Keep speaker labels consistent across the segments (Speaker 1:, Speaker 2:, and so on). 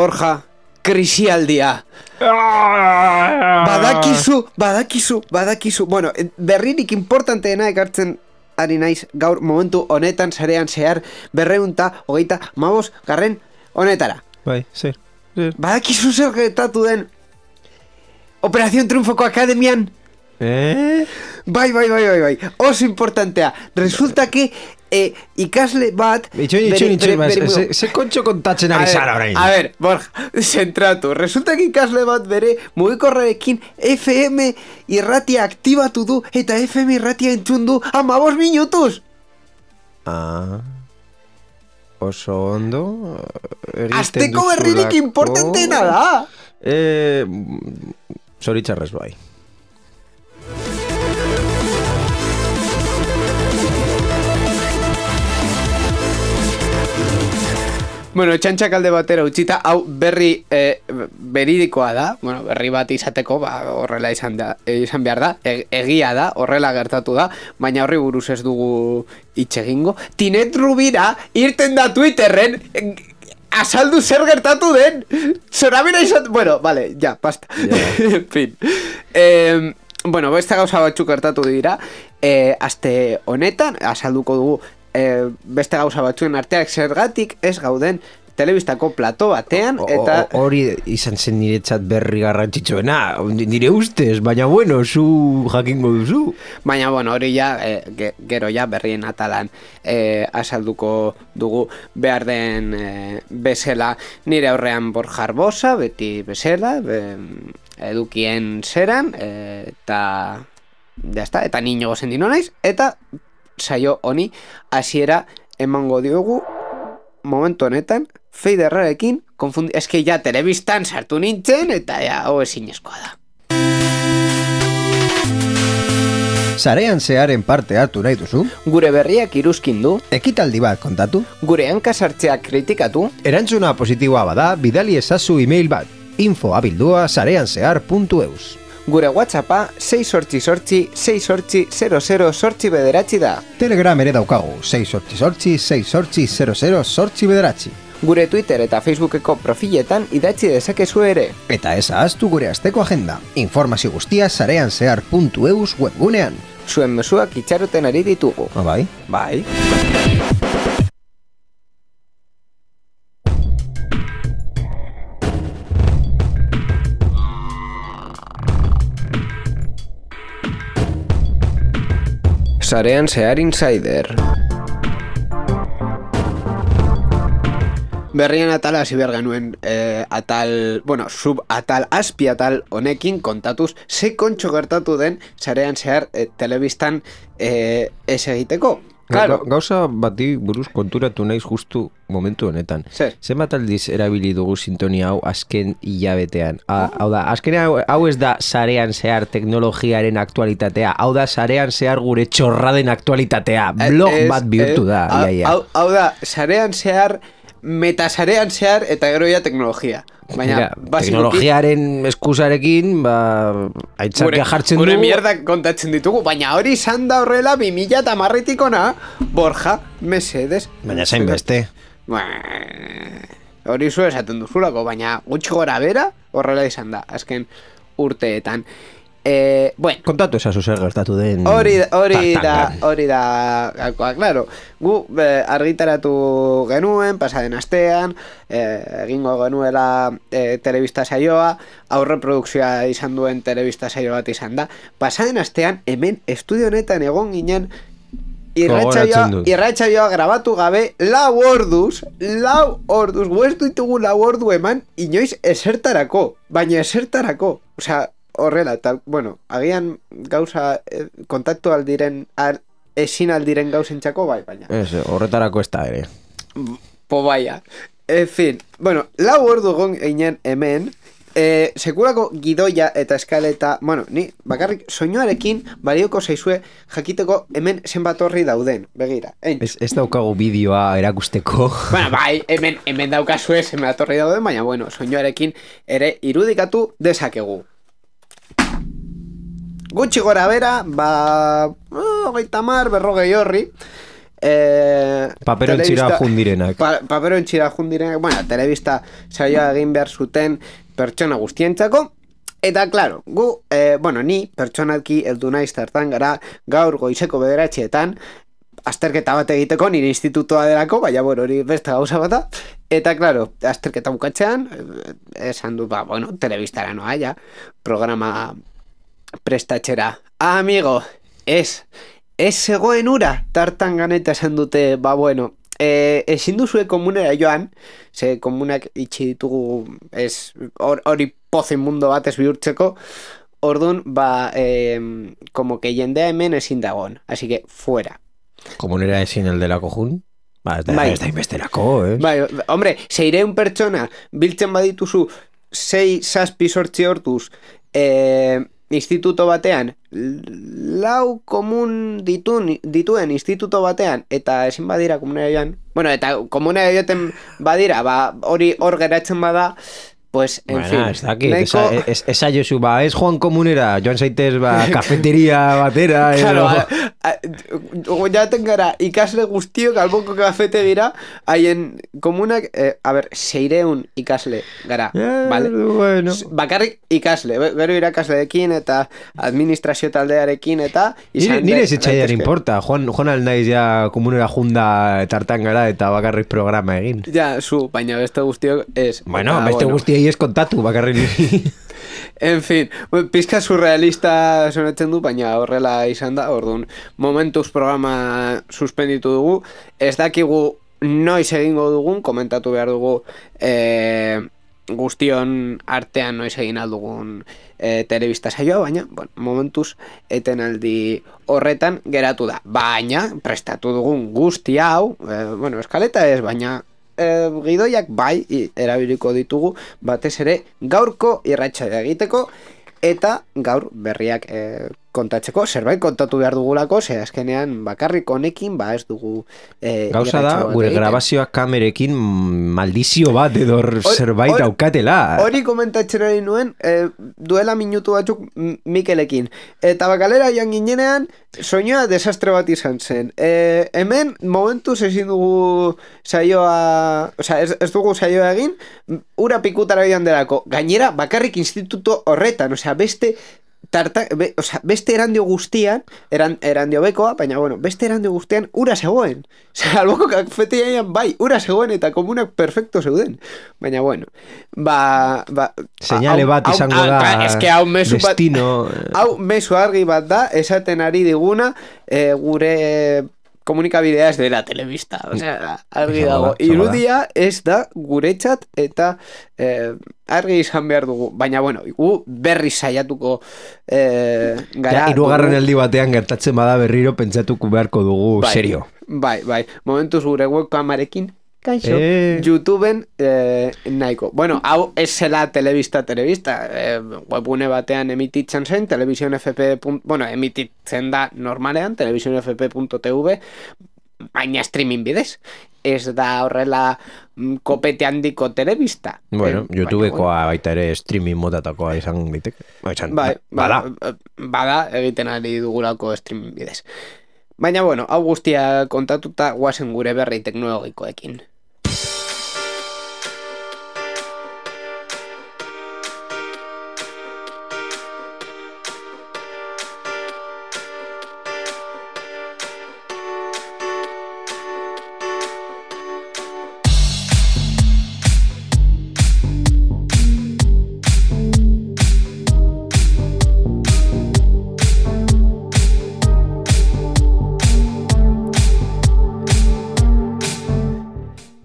Speaker 1: Borja Krisialdia Badakizu, badakizu, badakizu Bueno, eh, berrinik importanteena ekartzen ari naiz gaur momentu honetan sarean zehar berreunta hogeita maboz garren honetara Bai, sí, Badakizu zer getatu den Operación Triunfoko Akademian Eh? Bai, bai, bai, bai, bai. Os importantea. Resulta que eh, ikasle bat... Itxoin, itxoin, itxoin, ze kontxo kontatzen ari zara A ver, Borja, zentratu. Resulta que ikasle bat bere mugikorrarekin FM irratia aktibatu du eta FM irratia entzun du amabos minutuz.
Speaker 2: Ah oso ondo eh, Azteko berririk importantena da Eh, mm, zoritxarrez bai
Speaker 1: Bueno, txantxak alde batera utzita, hau berri beridikoa eh, da, bueno, berri bat izateko, ba, horrela izan, da, eh, izan behar da, e, egia da, horrela gertatu da, baina horri buruz ez dugu itxegingo. Tinet Rubira irten da Twitterren, azaldu zer gertatu den, zora izan, bueno, vale, ya, basta yeah. fin. Eh, bueno, beste gauza batzuk hartatu dira, e, aste honetan, azalduko dugu e, beste gauza batzuen arteak zergatik ez gauden telebistako plato batean eta hori izan zen niretzat berri garrantzitsuena nire ustez baina bueno zu jakingo duzu baina bueno hori ja e, gero ja berrien atalan e, asalduko dugu behar den e, bezela nire aurrean borjar bosa beti bezela be, edukien zeran, e, eta da eta niño gozen dino naiz, eta saio honi hasiera emango diogu momentu honetan feide errarekin, konfundi, ja telebistan sartu nintzen, eta ja hau ezin da
Speaker 2: Zarean zearen parte hartu nahi duzu Gure berriak iruzkin du Ekitaldi bat kontatu Gure hankasartzeak kritikatu Erantzuna positiboa bada, bidali ezazu e-mail bat infoabildua sarean
Speaker 1: zehar puntu Gure WhatsAppa 6 sortzi sortzi 6 sortzi 00 sortzi bederatzi da.
Speaker 2: Telegram ere daukagu 6 sortzi sortzi 6 sortzi 00 sortzi bederatzi.
Speaker 1: Gure Twitter eta Facebookeko profiletan idatzi dezakezu ere. Eta ez ahaztu gure
Speaker 2: azteko agenda. Informazio guztia sarean zehar puntu eus webgunean. Zuen mesuak
Speaker 1: itxaroten ari ditugu. Ba bai. Bai. sarean zehar insider. Berrien atala hasi eh, atal, bueno, sub atal, aspi atal honekin kontatuz ze kontxo gertatu den sarean zehar eh, telebistan eh, ez egiteko. Claro.
Speaker 2: Gauza bati buruz konturatu naiz justu momentu honetan. Zer. Zenbat aldiz erabili dugu sintonia hau azken hilabetean. A, oh. hau da, azken hau, ez da sarean zehar teknologiaren aktualitatea. Hau da sarean zehar gure txorraden aktualitatea. Blog bat bihurtu da. Hau,
Speaker 1: da, sarean zehar metasarean zehar eta gero ya teknologia. Baina, Mira, basikoki, teknologiaren
Speaker 2: eskusarekin ba, jartzen dugu. Gure mierda
Speaker 1: kontatzen ditugu, baina hori izan da horrela 2000 eta marritiko na, Borja, Mercedes. Baina zain beste. Ba, hori zu esaten duzulako, baina gutxi gora bera horrela izan da, azken urteetan. Eh,
Speaker 2: bueno, Kontatu esazu zer gertatu den Hori, hori da,
Speaker 1: hori da claro Gu argitaratu genuen Pasaden astean eh, Egingo genuela eh, Telebista saioa Aurre produkzioa izan duen Telebista saio bat izan da Pasaden astean hemen estudio honetan egon ginen Irratxa joa grabatu gabe Lau orduz Lau orduz Guestu ditugu lau ordu eman Inoiz esertarako Baina esertarako Osea, horrela, eta, bueno, agian gauza eh, kontaktu aldiren, al, aldiren gauzen txako, bai, baina.
Speaker 2: horretarako ez da ere.
Speaker 1: Po baia. En fin, bueno, lau ordu egon ginen hemen, eh, sekurako gidoia eta eskaleta, bueno, ni bakarrik soinuarekin balioko zaizue jakiteko hemen zenbat horri dauden, begira. Ez, ez daukago bideoa erakusteko. bueno, bai, hemen, hemen daukazue zenbat horri dauden, baina bueno, soinuarekin ere irudikatu dezakegu gutxi gora bera, ba, eh, hogeita uh, mar, berrogei horri. Eh, papero entzira jundirenak. Pa, papero entzira jundirenak, bueno, telebista saioa egin behar zuten pertsona guztientzako. Eta, claro, gu, eh, bueno, ni pertsonalki eldu naiz gara gaur goizeko bederatxeetan, azterketa bat egiteko nire institutoa delako, baina bueno, hori besta gauza bata. Eta, claro, azterketa bukatzean, eh, esan du, ba, bueno, telebistara noa, ja, programa prestatxera. Ah, amigo, ez, ez zegoen ura, tartan ganeta esan dute, ba bueno, e, ezin duzue komunera joan, ze komunak itxi ditugu, hori or, pozin mundo batez bihurtzeko, Orduan, ba, eh, como que jendea hemen ezin dagoen. Así que, fuera.
Speaker 2: Como ezin el la jun? Ba, ez da, bai. ez inbesterako, eh?
Speaker 1: Bai, hombre, iré un pertsona, biltzen badituzu, 6 saspi sortzi hortuz, eh, instituto batean, lau komun dituen, dituen instituto batean, eta ezin badira komunera joan, bueno, eta komunera joaten badira, ba, hori hor geratzen bada, Pues, en bueno, fin. Está aquí. Esa,
Speaker 2: es, es Juan Comunera, Joan Saites va cafetería, batera... Claro, eh,
Speaker 1: a, a, ya al ikasle café te te dirá en en Comuna eh, a ver, seireun ikasle gara, eh, vale? Bueno. y Casle. ikasle, gero irakasleekin eta administrazio taldearekin eta... les echa ya no importa,
Speaker 2: Juan, Juan Alnais ya Comunera junda Tartangara gara eta bakarrik programa egin.
Speaker 1: Ya, su baina este gustío es. Bueno, este gustio
Speaker 2: Ni ez kontatu, bakarri
Speaker 1: En fin, pizka surrealista sonatzen du, baina horrela izan da, orduan, momentuz programa suspenditu dugu, ez dakigu noiz egingo dugun, komentatu behar dugu e, guztion artean noiz egin aldugun e, eh, telebista saioa, baina bueno, momentuz etenaldi horretan geratu da. Baina prestatu dugun guzti hau, e, bueno, eskaleta ez, baina Eh, gidoiak bai erabiliko ditugu batez ere gaurko irratxa egiteko eta gaur berriak eh, kontatzeko, zerbait kontatu behar dugulako, ze azkenean bakarrik honekin, ba ez dugu... Eh, Gauza da, gure grabazioa
Speaker 2: kamerekin maldizio bat edo zerbait or, daukatela. Hori
Speaker 1: komentatzen hori nuen, eh, duela minutu batzuk Mikelekin. Eta bakalera joan ginenean, soinua desastre bat izan zen. E, hemen, momentu ezin dugu saioa... Osea, ez, dugu saioa egin, ura pikutara joan delako. Gainera, bakarrik instituto horretan, osea, beste tarta, be, o sea, beste erandio guztian, eran, erandio bekoa, baina, bueno, beste erandio guztian, ura zegoen. Ose, alboko kafetean, bai, ura zegoen eta komunak perfecto zeuden. Baina, bueno, ba... ba señale bat izango da, ah, hau mesu destino. Eh. hau mesu argi bat da, esaten ari diguna, eh, gure komunikabidea ez dela telebista. O sea, mm. argi dago. Irudia ez da guretzat eta eh, argi izan behar dugu. Baina, bueno, gu berri saiatuko eh, gara. Ja, irugarren heldi
Speaker 2: batean gertatzen bada berriro pentsatuko beharko dugu, bai, serio.
Speaker 1: Bai, bai. Momentuz gure webkamarekin Kaixo. Eh. YouTubeen eh, nahiko. Bueno, hau esela telebista telebista. Eh, webune batean emititzen zen, televisión FP. Bueno, emititzen da normalean, televisionfp.tv FP.tv, baina streaming bidez. Ez da horrela mm, kopete handiko telebista. Bueno, eh, YouTubekoa
Speaker 2: bueno. baita ere streaming motatakoa izan bitek. Ba, bai, ba, bada. Ba,
Speaker 1: eh, bada, egiten ari dugulako streaming bidez. Baina, bueno, hau guztia kontatuta guazen gure berri teknologikoekin.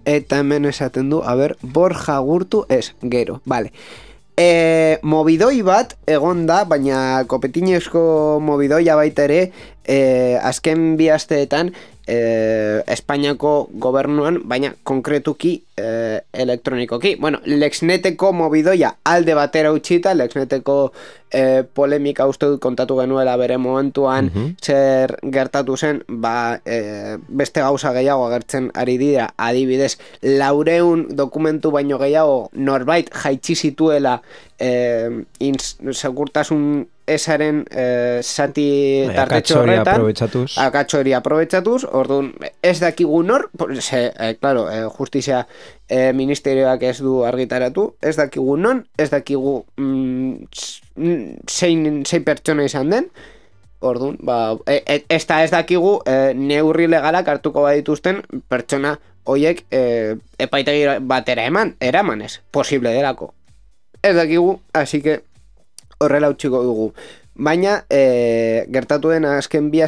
Speaker 1: Eta hemen esaten du, a ver, borja gurtu ez, gero, vale. E, Mobidoi bat egon da, baina kopetinezko mobidoia e, azken bihazteetan e, Espainiako gobernuan, baina konkretuki e, elektronikoki. Bueno, Lexneteko movidoia alde batera utxita, Lexneteko e, polemika uste dut kontatu genuela bere momentuan mm zer gertatu zen, ba, e, beste gauza gehiago agertzen ari dira, adibidez, laureun dokumentu baino gehiago norbait jaitsi zituela e, segurtasun esaren eh, santi bai, tartetxo horretan, akatxo hori aprobetsatuz, orduan, ez dakigu nor, ze, eh, claro, eh, justizia eh, ministerioak ez du argitaratu, ez dakigu non, ez dakigu mm, zein pertsona izan den, orduan, ba, e, e, ez da ez dakigu eh, neurri legalak hartuko badituzten pertsona hoiek eh, epaitegi batera eman, eraman ez, posible delako. Ez dakigu, asike, horrela utxiko dugu. Baina, e, gertatu den azken bi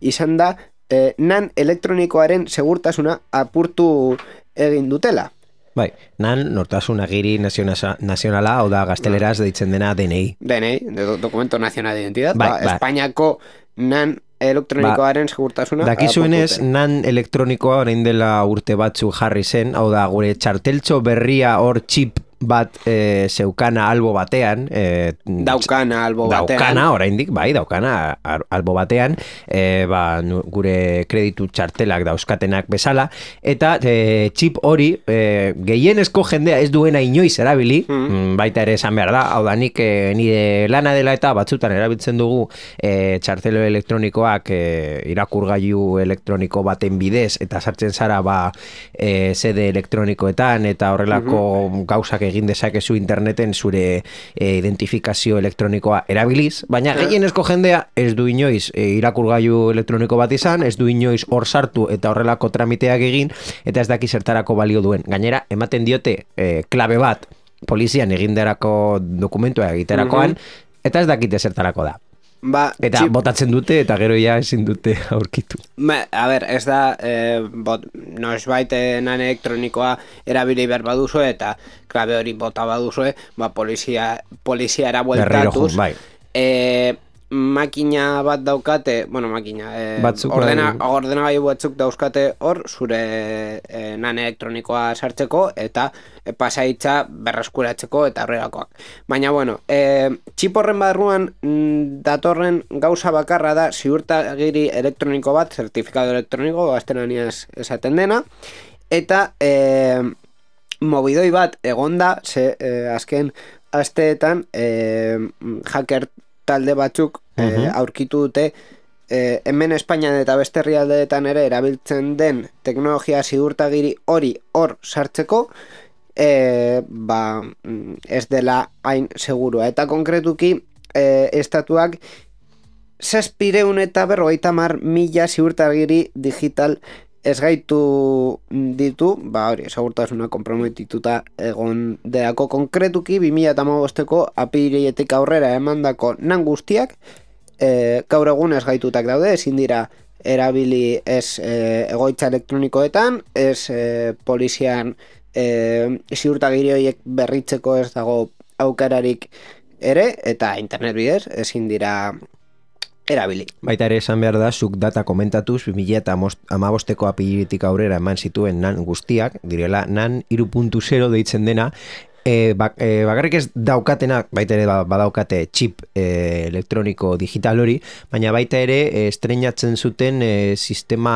Speaker 1: izan da, eh, nan elektronikoaren segurtasuna apurtu egin dutela.
Speaker 2: Bai, nan nortasun agiri nazionala, hau da gazteleraz bai. deitzen dena DNI.
Speaker 1: DNI, dokumento Nacional de identidad, bai, ba, bai. Espainiako nan elektronikoaren ba, segurtasuna. Dakizuenez,
Speaker 2: nan elektronikoa orain dela urte batzu jarri zen, hau da, gure txarteltxo berria hor txip bat e, zeukana albo batean e,
Speaker 1: daukana albo batean daukana
Speaker 2: oraindik bai daukana albo batean e, ba, gure kreditu txartelak dauzkatenak bezala eta e, chip hori e, gehienezko jendea ez duena inoiz erabili hmm. mm, baita ere esan behar da hau da nik nire lana dela eta batzutan erabiltzen dugu e, txartelo elektronikoak e, irakurgailu elektroniko baten bidez eta sartzen zara ba e, sede elektronikoetan eta horrelako mm -hmm. gauzak egin dezakezu interneten zure eh, identifikazio elektronikoa erabiliz, baina gehienezko jendea ez du inoiz e, irakurgailu elektroniko bat izan, ez du inoiz hor sartu eta horrelako tramiteak egin eta ez daki zertarako balio duen. Gainera, ematen diote e, klabe bat polizian egindarako dokumentua egiterakoan mhm. eta ez dakite zertarako da.
Speaker 1: Ba, eta
Speaker 2: botatzen dute eta gero ja ezin dute aurkitu.
Speaker 1: Ba, a ber, ez da e, bot nos baitenan eh, elektronikoa erabili behar baduzu eta klabe hori bota baduzue ba polizia polizia era bueltatuz. Bai. Eh, makina bat daukate, bueno, makina, ordena, eh, bai. ordena bai batzuk dauzkate hor, zure e, eh, nane elektronikoa sartzeko, eta e, pasaitza berraskuratzeko eta horrelakoak. Baina, bueno, e, eh, txiporren barruan mm, datorren gauza bakarra da ziurtagiri elektroniko bat, zertifikado elektroniko, gaztenan esaten dena, eta... E, mobidoi bat egonda, ze azken asteetan eh, hacker talde batzuk eh, aurkitu dute eh, hemen Espainian eta beste herrialdeetan ere erabiltzen den teknologia ziurtagiri hori hor sartzeko eh, ba, mm, ez dela hain segurua eta konkretuki eh, estatuak zazpireun eta berrogeita itamar mila ziurtagiri digital ez gaitu ditu, ba hori, segurtasuna komprometituta egon deako konkretuki, 2008ko apireietik aurrera emandako nan guztiak, e, gaur egun ez gaitutak daude, ezin dira erabili ez e, egoitza elektronikoetan, ez e, polizian e, ziurtagirioiek berritzeko ez dago aukararik ere, eta internet bidez, ezin dira erabili.
Speaker 2: Baita ere esan behar da, zuk data komentatuz, 2000 eta amabosteko apiritik aurrera eman zituen nan guztiak, direla nan 1.0 deitzen dena, E, ba, e bak, ez daukatenak baita ere ba, badaukate chip e, elektroniko digital hori baina baita ere e, estreinatzen zuten sistema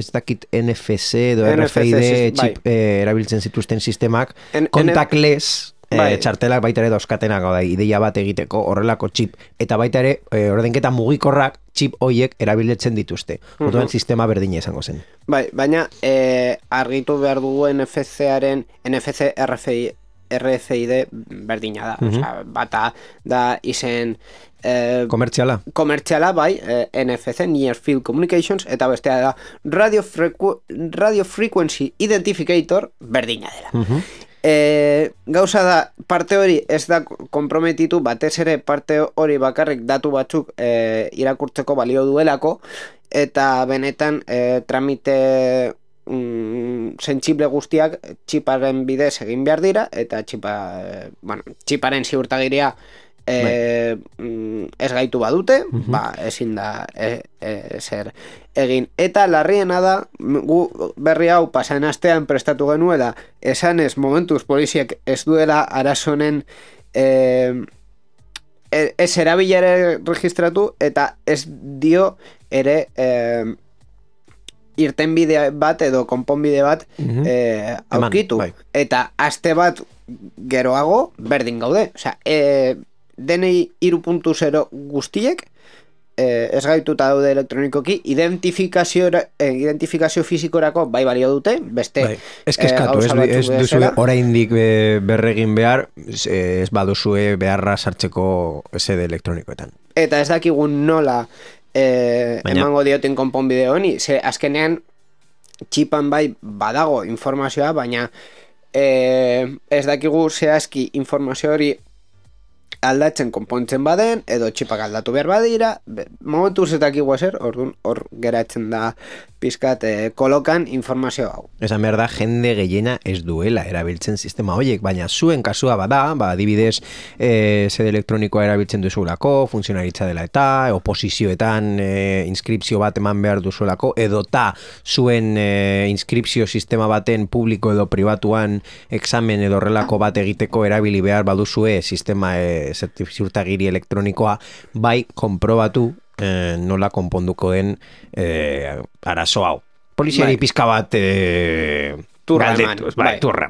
Speaker 2: ez dakit NFC edo RFID chip bai. erabiltzen zituzten sistemak kontakles e, txartelak baita ere dauzkatenak da, ideia bat egiteko horrelako chip eta baita ere e, eh, ordenketa mugikorrak chip hoiek erabiltzen dituzte uh sistema berdina izango zen
Speaker 1: bai, baina e, argitu behar dugu NFC-aren NFC RFI berdina da uh bata da izen eh, komertziala komertziala bai NFC Near Field Communications eta bestea da Radio, Frequ Frequency Identificator berdina dela mhm e, gauza da parte hori ez da konprometitu batez ere parte hori bakarrik datu batzuk e, irakurtzeko balio duelako eta benetan e, tramite mm, sensible guztiak txiparen bidez egin behar dira eta txipa, bueno, txiparen ziurtagiria e, ez gaitu badute, ba, ezin da e, e, zer egin. Eta larriena da, gu berri hau pasan astean prestatu genuela, esan ez momentuz poliziek ez duela arazonen e, e, ez erabilare registratu eta ez dio ere... E, irten bide bat edo konpon bide bat mm eh, aukitu. Eta aste bat geroago berdin gaude. Osea, eh, denei 1.0 guztiek eh, ez gaituta daude elektronikoki identifikazio, eh, identifikazio fizikorako bai balio dute beste bai. ez keskatu, eh,
Speaker 2: oraindik be, eh, berregin behar eh, ez baduzue beharra sartzeko sede elektronikoetan
Speaker 1: eta ez dakigun nola eh, emango dioten konponbide honi ze azkenean txipan bai badago informazioa baina eh, ez dakigu zehazki informazio hori aldatzen konpontzen baden, edo txipak aldatu behar badira, be, momentu zetak iguazer, hor geratzen da pixkat e, eh, kolokan informazio hau.
Speaker 2: Esan behar da, jende gehiena ez duela erabiltzen sistema horiek, baina zuen kasua bada, ba, dibidez, e, eh, sede elektronikoa erabiltzen duzulako, funtzionaritza dela eta, oposizioetan e, inskripzio bat eman behar duzulako, edo ta zuen e, inskripzio sistema baten publiko edo pribatuan examen edo bat egiteko erabili behar baduzue sistema e, zertifizurtagiri elektronikoa, bai, konprobatu eh, nola konponduko den eh, arazo hau. Poliziari bai. pizka bat eh, turra eman. Bai, bai, turra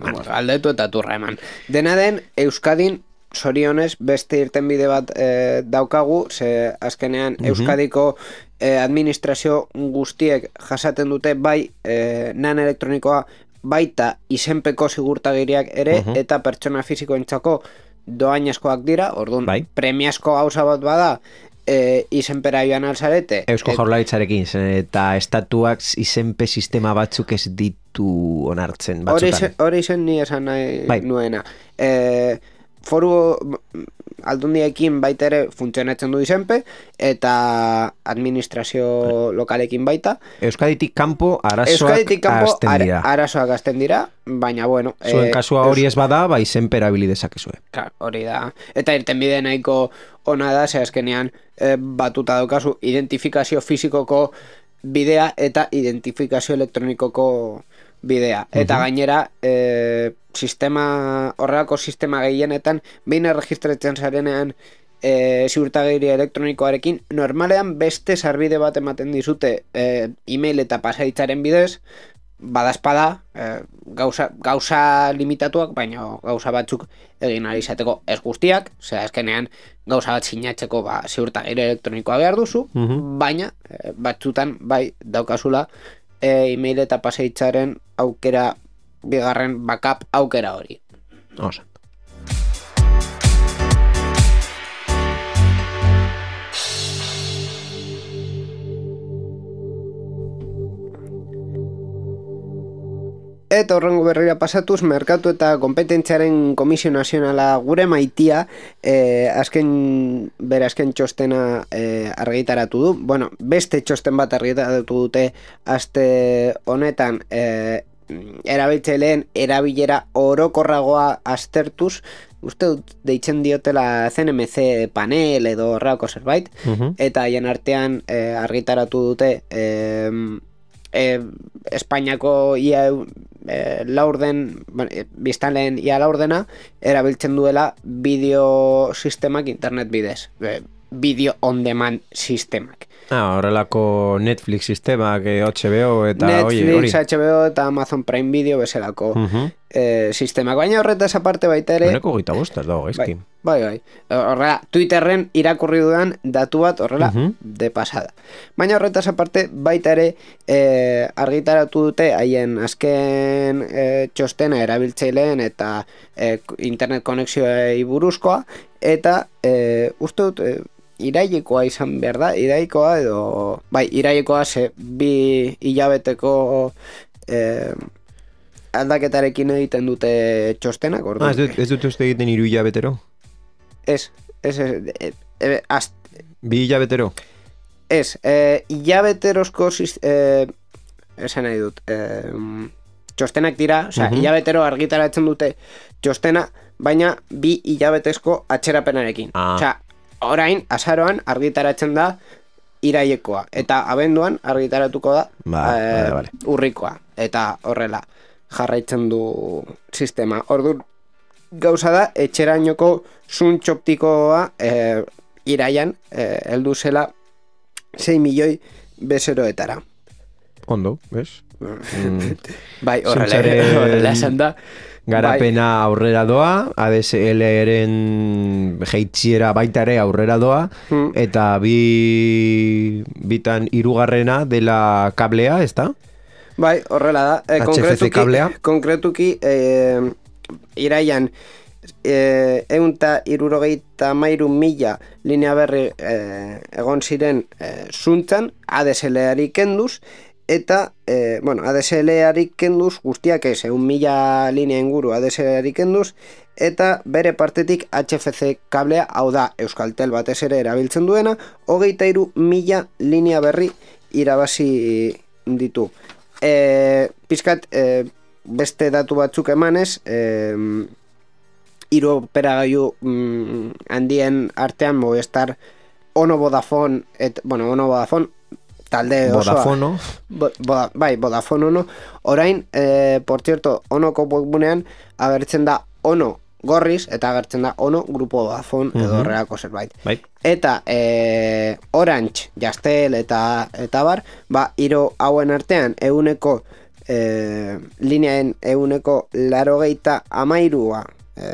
Speaker 1: eta turra eman. Dena den, Euskadin sorionez beste irten bide bat eh, daukagu, ze azkenean mhm. Euskadiko eh, administrazio guztiek jasaten dute bai eh, nan elektronikoa baita izenpeko sigurtagiriak ere uh mhm. -huh. eta pertsona fisikoentzako doainezkoak dira, orduan bai. premiazko hau bat bada e, izenpera joan alzarete. Eusko Et, eh,
Speaker 2: jaurlaritzarekin, eta estatuak izenpe sistema batzuk ez ditu onartzen batzutan.
Speaker 1: Hori izen, izen ni esan nahi bai. nuena. E, foru, aldundiekin baita ere funtzionatzen du izenpe, eta administrazio lokalekin baita.
Speaker 2: Euskaditik kanpo arazoak Euskaditik kampo azten dira.
Speaker 1: arazoak azten baina bueno. Zuen e, kasua hori ez
Speaker 2: bada, bai izenpe erabili dezakezue.
Speaker 1: hori da. Eta irten bide nahiko ona da, ze azkenean eh, batuta daukazu identifikazio fizikoko bidea eta identifikazio elektronikoko bidea. Eta gainera, e, sistema, horrelako sistema gehienetan, behin erregistretzen zarenean e, ziurtagiri elektronikoarekin, normalean beste sarbide bat ematen dizute e, e-mail eta pasaitzaren bidez, badazpada, e, gauza, gauza limitatuak, baina gauza batzuk egin izateko ez guztiak, zera eskenean gauza bat sinatzeko ba, ziurtagiri elektronikoa behar duzu, baina e, batzutan bai daukazula e, email eta paseitzaren aukera bigarren backup aukera hori. Osa. Eta horrengo berrira pasatuz, Merkatu eta Kompetentziaren Komisio Nazionala gure maitia, e, azken, berazken txostena e, argitaratu du. Bueno, beste txosten bat argitaratu dute, azte honetan, e, eh, erabiltzeleen erabilera orokorragoa aztertuz, uste dut deitzen diotela CNMC panel edo horrako zerbait, mhm. eta jen artean e, argitaratu dute e, e, Espainiako ia e, eh, laurden, eh, lehen ia laurdena, erabiltzen duela bideo sistemak internet bidez. E, video on demand sistemak.
Speaker 2: Ah, horrelako Netflix sistemak, HBO eta... Netflix,
Speaker 1: HBO eta Amazon Prime Video bezalako uh mhm. -huh. eh, sistemak. Baina horretaz aparte baita ere... Baina kogita bostaz dago, gaizki. Bai. Bai, bai. Twitterren irakurri dudan datu bat horrela mhm. de pasada. Baina horretaz aparte, baita ere e, argitaratu dute haien azken e, txostena erabiltzaileen eta e, internet konexioa buruzkoa eta e, uste dut irailekoa izan behar da, irailekoa edo, bai, irailekoa ze bi hilabeteko e, aldaketarekin egiten dute txostenak, orduan. Ah, ez dut,
Speaker 2: ez dut txoste egiten iru hilabetero?
Speaker 1: Ez, ez, ez, ez, ez
Speaker 2: Bi hilabetero?
Speaker 1: Ez, eh, esan nahi dut, e, txostenak dira, mhm. hilabetero argitaratzen dute txostena, baina bi hilabetezko atxerapenarekin. Ah. orain, azaroan argitaratzen da iraiekoa, eta abenduan argitaratuko da ba, e, urrikoa, eta horrela jarraitzen du sistema. Ordu, gauza da etxerainoko zuntxoptikoa txoptikoa e, iraian e, eh, eldu zela 6 milioi bezeroetara
Speaker 2: ondo, bez?
Speaker 1: Mm.
Speaker 2: bai, horrela esan da Garapena bai. aurrera doa, ADSL-eren geitziera baita ere aurrera doa, hmm. eta bi, bitan irugarrena dela kablea, ezta?
Speaker 1: Bai, horrela da. HFC eh, kablea. Konkretuki, konkretuki iraian e, eh, eunta irurogeita mairu mila linea berri eh, egon ziren e, zuntzan, ADSL-ari kenduz, eta, e, bueno, ADSL-ari guztiak ez, egun mila linea inguru ADSL-ari kenduz, eta bere partetik HFC kablea, hau da, Euskaltel batez ere erabiltzen duena, hogeita iru mila linea berri irabazi ditu. E, pizkat, e, beste datu batzuk emanez, hiru operagailu mm, handien artean Movistar Ono bodafon et, bueno, Ono bodafon, talde osoa. Vodafone. bai, Vodafone Ono. Orain, e, por cierto, Ono webunean agertzen da Ono gorriz eta agertzen da ono grupo bodafon edo zerbait. Bai. Eta e, Orange, Jastel eta eta bar, ba, iro hauen artean, euneko e, eh, lineen euneko larogeita amairua e,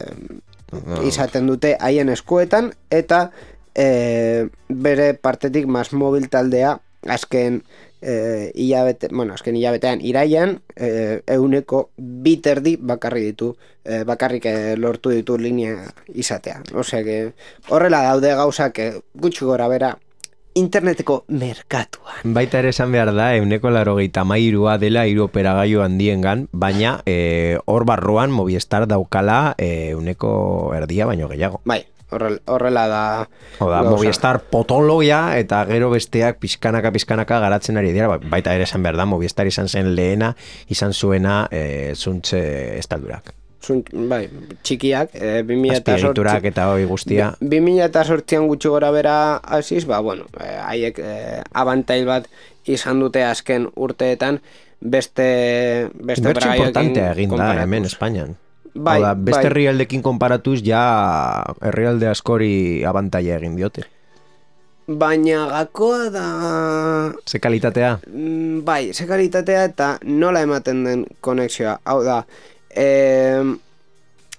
Speaker 1: izaten dute haien eskuetan eta e, bere partetik mas mobil taldea azken e, hilabete, bueno, azken hilabetean iraian e, euneko biterdi bakarri ditu e, bakarrik lortu ditu linea izatea Osea, que horrela daude gauzak gutxi gora bera interneteko merkatuan.
Speaker 2: Baita ere esan behar da, euneko laro mairua dela iru operagaio handiengan, baina eh, hor barruan mobiestar daukala e, eh, euneko erdia baino gehiago. Bai,
Speaker 1: horrela da. Mobiestar Movistar
Speaker 2: potoloia eta gero besteak pizkanaka pizkanaka garatzen ari dira, ba, baita ere esan behar da, Movistar izan zen lehena, izan zuena e, zuntze estaldurak
Speaker 1: bai, txikiak, e, eh, bimila eta sortzi...
Speaker 2: eta hoi guztia.
Speaker 1: Bimila eta sortzian gutxi gora bera aziz, ba, bueno, eh, haiek e, abantail bat izan dute azken urteetan, beste... beste Bertxe importantea
Speaker 2: hemen, Espainian.
Speaker 1: Bai, Oda, bai. beste bai.
Speaker 2: herrialdekin konparatuz, ja herrialde askori abantaila egin diote.
Speaker 1: Baina gakoa da...
Speaker 2: Sekalitatea.
Speaker 1: Mm, bai, sekalitatea eta nola ematen den konexioa. Hau da, E,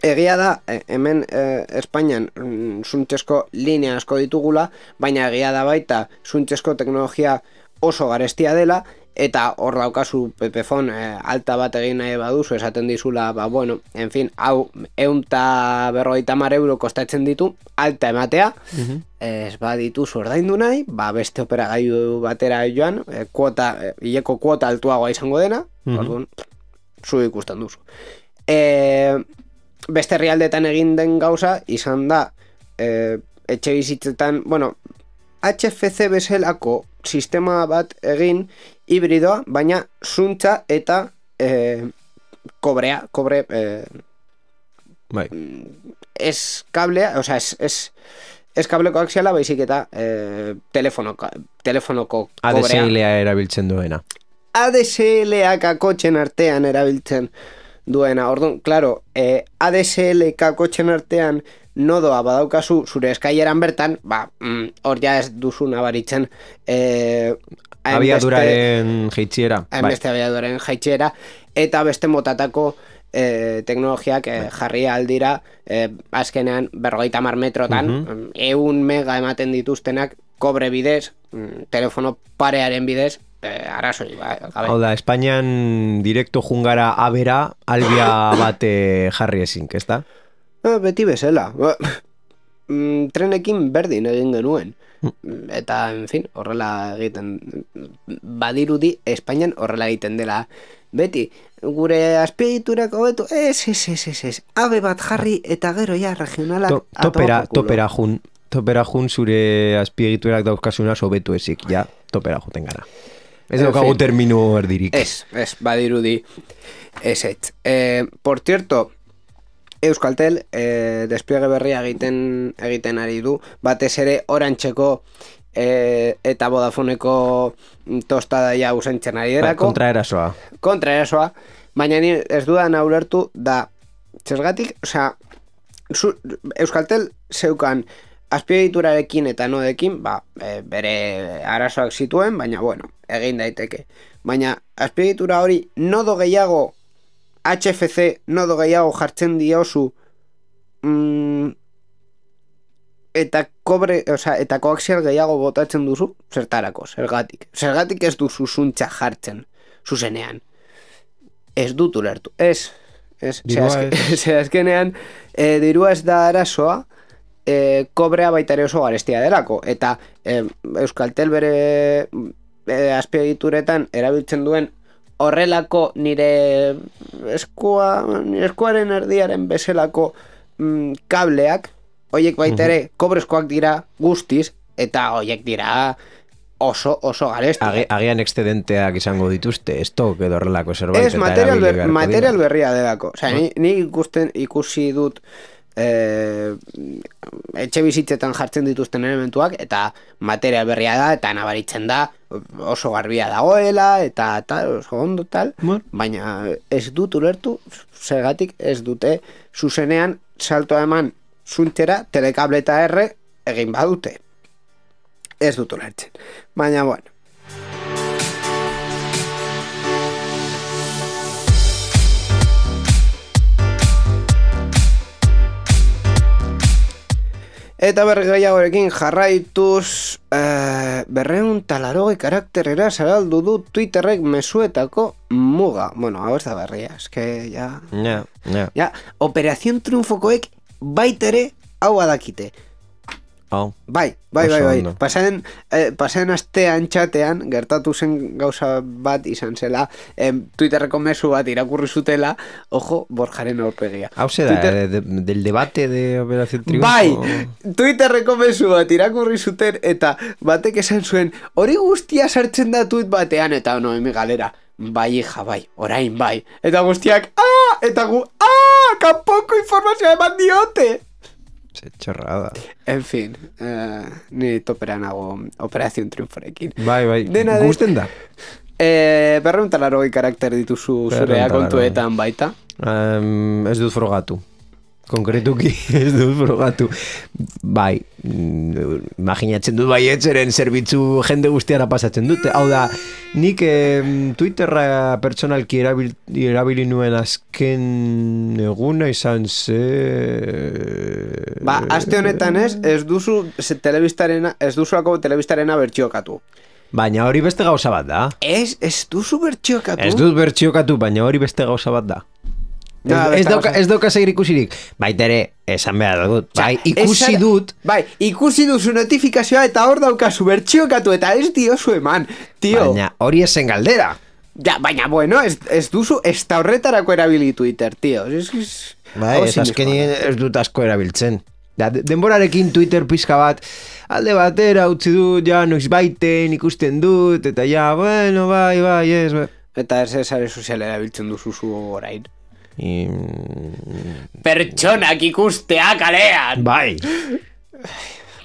Speaker 1: egia da, e, hemen e, Espainian zuntzesko mm, linea asko ditugula, baina egia da baita zuntzesko teknologia oso garestia dela, eta hor daukazu Pepefon e, alta bat egin nahi baduzu, esaten dizula, ba bueno, en fin, hau, eunta berroita mar euro kostatzen ditu, alta ematea, uh -huh. ez baditu zordaindu nahi, ba beste operagailu batera joan, e, kuota, e, kuota altuagoa izango dena, uh -huh. zu ikusten duzu. E, beste herrialdetan egin den gauza, izan da, e, etxe bizitzetan, bueno, HFC bezelako sistema bat egin hibridoa, baina zuntza eta e, kobrea, kobre... E, bai. Mm, ez kablea, sea, ez, ez, ez kableko axiala, baizik eta e, telefonoko, telefonoko adsl
Speaker 2: erabiltzen duena.
Speaker 1: ADSL-a artean erabiltzen duena. Orduan, claro, eh ADSL kakotzen artean nodoa badaukazu zure eskaileran bertan, ba, mm, hor ja ez duzu nabaritzen eh havia
Speaker 2: duraren jaitziera. Beste
Speaker 1: bai. havia eta beste motatako E, teknologiak e, jarri aldira e, eh, azkenean berrogeita mar metrotan uh mega ematen dituztenak kobre bidez mm, telefono parearen bidez eh, Hau
Speaker 2: da, Espainian direkto jungara abera albia bate jarri ezin, ez da?
Speaker 1: Eh, beti bezala. Ba, mm, trenekin berdin egin genuen. Mm. Eta, en fin, horrela egiten... Badirudi, Espainian horrela egiten dela. Beti, gure azpiegiturak hobetu, es, es, es, es, es, abe bat jarri eta gero ja regionalak topera, topera
Speaker 2: jun, topera jun zure azpiegiturak daukasuna hobetu ezik, ja, topera juten gara. Ez daukagu termino erdirik.
Speaker 1: Ez, ez, badirudi. Ez, ez. Eh, por cierto, Euskaltel eh, despliege berria egiten egiten ari du, batez ere orantxeko eh, eta bodafoneko tostada ja usentzen ari erako. Ba, kontra erasoa. Kontra erasoa, baina ni ez dudan aulertu da, txergatik, oza, Euskaltel zeukan, azpiegiturarekin eta nodekin, ba, e, bere arazoak zituen, baina bueno, egin daiteke. Baina azpiegitura hori nodo gehiago HFC nodo gehiago jartzen diozu mm, eta kobre, sea, eta koaxial gehiago botatzen duzu, zertarako, zergatik. Zergatik ez duzu zuntza jartzen, zuzenean. Ez dut ulertu, ez. Ez, azkenean, eh, dirua ez da arazoa, e, kobrea baita ere oso garestia delako eta eh, Euskal Telbere bere e, erabiltzen duen horrelako nire eskua, nire eskuaren erdiaren bezelako mm, kableak hoiek baita ere kobrezkoak dira guztiz eta hoiek dira oso oso
Speaker 2: garesti. agian excedenteak izango dituzte, esto que dorrelako zerbait. Es material, material
Speaker 1: berria delako. O ni ikusten, ikusi dut e, etxe bizitzetan jartzen dituzten elementuak eta materia berria da eta nabaritzen da oso garbia dagoela eta tal, oso ondo tal baina ez dut ulertu segatik ez dute zuzenean saltoa eman zuntzera telekableta erre egin badute ez dut ulertzen baina bueno Eta berri jarraituz uh, eh, berreun talarogei karakterera saraldu du Twitterrek mesuetako muga. Bueno, hau ez da berria, eske ya... Ya, Ya, operazion triunfokoek baitere hau adakite. Bai, bai, bai, bai. pasen eh, astean txatean, gertatu zen gauza bat izan zela, Twitterreko mesu bat irakurri zutela, ojo, borjaren aurpegia. Hau Twitter...
Speaker 2: Eh, de, del debate de Operación Triunfo. Bai,
Speaker 1: Twitterreko mesu bat irakurri zuten, eta batek esan zuen, hori guztia sartzen da tuit batean, eta no, emi galera. Bai, ja, bai, orain, bai. Eta guztiak, ah, eta gu, ah, kanpoko informazioa eman diote. Se txerrada. En fin, eh, ni toperan hago operación triunfarekin. Bai, bai, Dena gusten de... da. E, eh, berreuntalaro karakter dituzu zurea kontuetan baita.
Speaker 2: Um, ez dut frogatu konkretuki ez dut gatu. Bai, imaginatzen dut bai etzeren zerbitzu jende guztiara pasatzen dute. Hau da, nik Twitterra pertsonalki erabil, erabili nuen azken eguna izan ze... Eh, ba, aste honetan
Speaker 1: ez, ez duzu telebistarena, ez duzuako
Speaker 2: Baina hori beste gauza bat da.
Speaker 1: Ez, ez duzu bertxiokatu? Ez dut
Speaker 2: bertxiokatu, baina hori beste gauza bat da
Speaker 1: ez, doka ez
Speaker 2: ikusirik. baite ere, esan behar dut. Bai, ikusi dut.
Speaker 1: Bai, ikusi duzu notifikazioa eta hor daukazu katu eta ez diozu eman, tio. Baina hori esen galdera. Ja, baina, bueno, ez, ez duzu, ez da horretarako erabili Twitter, tio. Ez, ez,
Speaker 2: bai, ez azkenien ez dut asko erabiltzen. Da, denborarekin Twitter pizka bat alde batera utzi dut, ja, noiz baiten ikusten dut, eta ja, bueno, bai, bai, ez,
Speaker 1: bai. Eta ez ez sare sozial erabiltzen duzu zu orain. I... Pertsonak ikustea kalean! Bai!